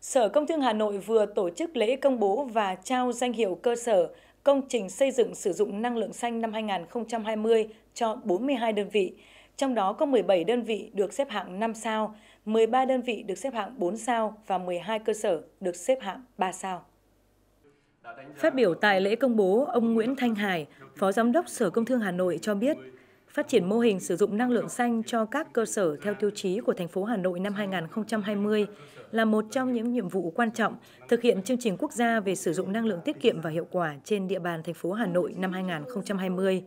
Sở Công Thương Hà Nội vừa tổ chức lễ công bố và trao danh hiệu cơ sở công trình xây dựng sử dụng năng lượng xanh năm 2020 cho 42 đơn vị, trong đó có 17 đơn vị được xếp hạng 5 sao, 13 đơn vị được xếp hạng 4 sao và 12 cơ sở được xếp hạng 3 sao. Phát biểu tại lễ công bố, ông Nguyễn Thanh Hải, Phó Giám đốc Sở Công Thương Hà Nội cho biết, phát triển mô hình sử dụng năng lượng xanh cho các cơ sở theo tiêu chí của thành phố Hà Nội năm 2020 là một trong những nhiệm vụ quan trọng thực hiện chương trình quốc gia về sử dụng năng lượng tiết kiệm và hiệu quả trên địa bàn thành phố Hà Nội năm 2020.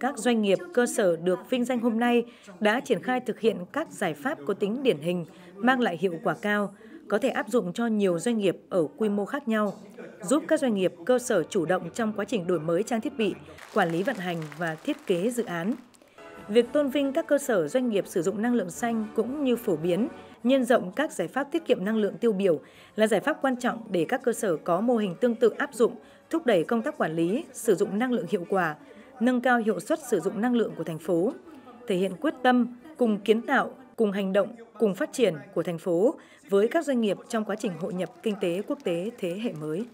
Các doanh nghiệp cơ sở được vinh danh hôm nay đã triển khai thực hiện các giải pháp có tính điển hình, mang lại hiệu quả cao, có thể áp dụng cho nhiều doanh nghiệp ở quy mô khác nhau, giúp các doanh nghiệp cơ sở chủ động trong quá trình đổi mới trang thiết bị, quản lý vận hành và thiết kế dự án. Việc tôn vinh các cơ sở doanh nghiệp sử dụng năng lượng xanh cũng như phổ biến, nhân rộng các giải pháp tiết kiệm năng lượng tiêu biểu là giải pháp quan trọng để các cơ sở có mô hình tương tự áp dụng, thúc đẩy công tác quản lý, sử dụng năng lượng hiệu quả, nâng cao hiệu suất sử dụng năng lượng của thành phố, thể hiện quyết tâm cùng kiến tạo, cùng hành động, cùng phát triển của thành phố với các doanh nghiệp trong quá trình hội nhập kinh tế quốc tế thế hệ mới.